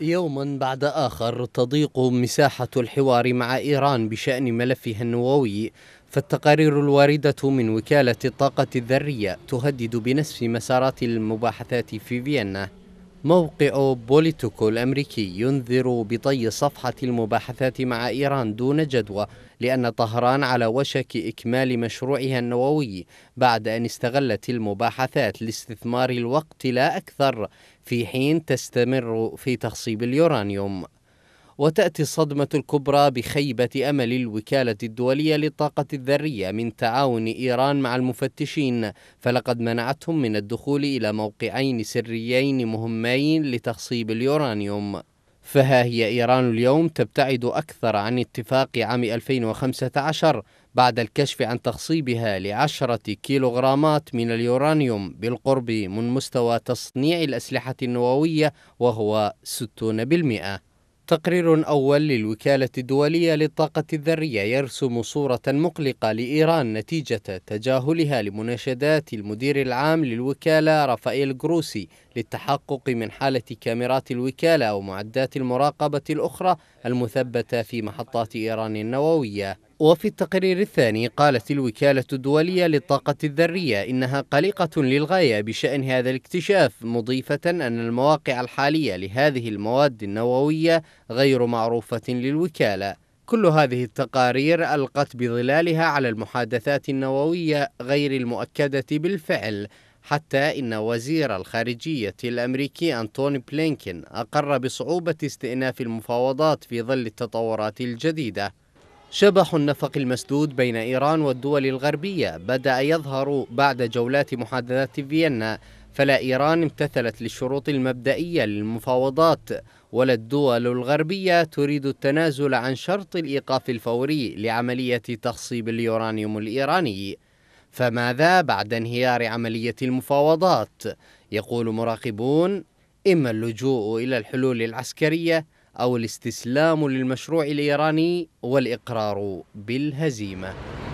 يوما بعد آخر تضيق مساحة الحوار مع إيران بشأن ملفها النووي فالتقارير الواردة من وكالة الطاقة الذرية تهدد بنسف مسارات المباحثات في فيينا موقع بوليتوكو الأمريكي ينذر بطي صفحة المباحثات مع إيران دون جدوى لأن طهران على وشك إكمال مشروعها النووي بعد أن استغلت المباحثات لاستثمار الوقت لا أكثر في حين تستمر في تخصيب اليورانيوم وتأتي الصدمة الكبرى بخيبة أمل الوكالة الدولية للطاقة الذرية من تعاون إيران مع المفتشين فلقد منعتهم من الدخول إلى موقعين سريين مهمين لتخصيب اليورانيوم فها هي إيران اليوم تبتعد أكثر عن اتفاق عام 2015 بعد الكشف عن تخصيبها لعشرة كيلوغرامات من اليورانيوم بالقرب من مستوى تصنيع الأسلحة النووية وهو 60% تقرير أول للوكالة الدولية للطاقة الذرية يرسم صورة مقلقة لإيران نتيجة تجاهلها لمناشدات المدير العام للوكالة رافائيل جروسي للتحقق من حالة كاميرات الوكالة ومعدات المراقبة الأخرى المثبتة في محطات إيران النووية وفي التقرير الثاني قالت الوكالة الدولية للطاقة الذرية إنها قلقة للغاية بشأن هذا الاكتشاف مضيفة أن المواقع الحالية لهذه المواد النووية غير معروفة للوكالة كل هذه التقارير ألقت بظلالها على المحادثات النووية غير المؤكدة بالفعل حتى إن وزير الخارجية الأمريكي أنتوني بلينكين أقر بصعوبة استئناف المفاوضات في ظل التطورات الجديدة شبح النفق المسدود بين إيران والدول الغربية بدأ يظهر بعد جولات محادثات فيينا فلا إيران امتثلت للشروط المبدئية للمفاوضات ولا الدول الغربية تريد التنازل عن شرط الإيقاف الفوري لعملية تخصيب اليورانيوم الإيراني فماذا بعد انهيار عملية المفاوضات؟ يقول مراقبون إما اللجوء إلى الحلول العسكرية أو الاستسلام للمشروع الإيراني والإقرار بالهزيمة